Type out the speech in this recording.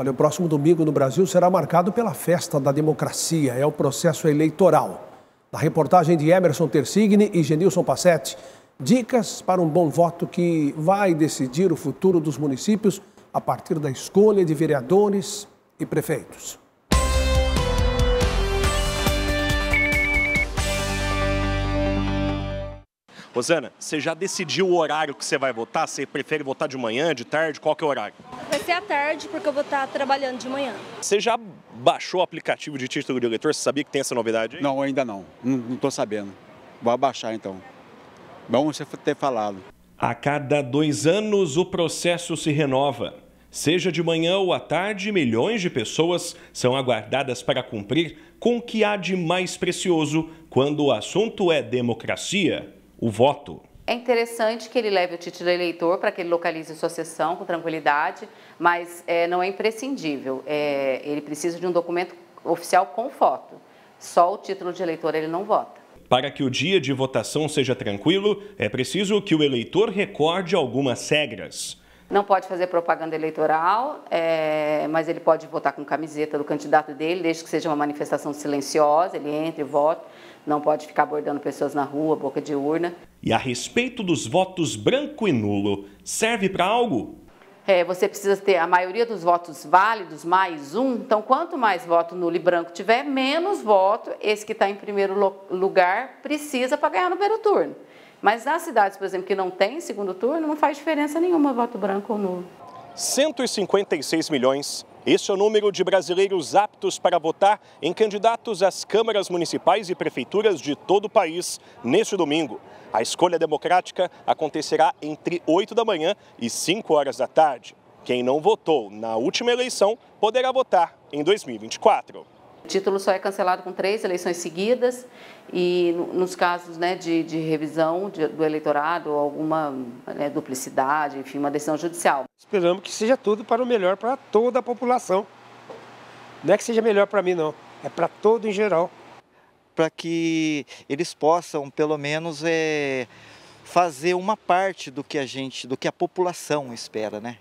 Olha, o próximo domingo no Brasil será marcado pela festa da democracia, é o processo eleitoral. Na reportagem de Emerson Tersigne e Genilson Passetti, dicas para um bom voto que vai decidir o futuro dos municípios a partir da escolha de vereadores e prefeitos. Rosana, você já decidiu o horário que você vai votar? Você prefere votar de manhã, de tarde? Qual que é o horário? Vai ser à tarde, porque eu vou estar trabalhando de manhã. Você já baixou o aplicativo de título de eleitor? Você sabia que tem essa novidade aí? Não, ainda não. Não estou sabendo. Vou abaixar então. Bom você ter falado. A cada dois anos o processo se renova. Seja de manhã ou à tarde, milhões de pessoas são aguardadas para cumprir com o que há de mais precioso quando o assunto é democracia o voto. É interessante que ele leve o título eleitor para que ele localize sua sessão com tranquilidade, mas é, não é imprescindível. É, ele precisa de um documento oficial com foto. Só o título de eleitor ele não vota. Para que o dia de votação seja tranquilo, é preciso que o eleitor recorde algumas regras. Não pode fazer propaganda eleitoral, é, mas ele pode votar com camiseta do candidato dele, desde que seja uma manifestação silenciosa, ele entra, e vota, Não pode ficar abordando pessoas na rua, boca de urna. E a respeito dos votos branco e nulo, serve para algo? é, você precisa ter a maioria dos votos válidos mais um. Então, quanto mais voto nulo e branco tiver, menos voto esse que está em primeiro lugar precisa para ganhar no primeiro turno. Mas nas cidades, por exemplo, que não tem segundo turno, não faz diferença nenhuma voto branco ou nulo. 156 milhões esse é o número de brasileiros aptos para votar em candidatos às câmaras municipais e prefeituras de todo o país neste domingo. A escolha democrática acontecerá entre 8 da manhã e 5 horas da tarde. Quem não votou na última eleição poderá votar em 2024. O título só é cancelado com três eleições seguidas e nos casos né, de, de revisão de, do eleitorado, alguma né, duplicidade, enfim, uma decisão judicial. Esperamos que seja tudo para o melhor para toda a população. Não é que seja melhor para mim, não. É para todo em geral. Para que eles possam, pelo menos, é, fazer uma parte do que a gente, do que a população espera, né?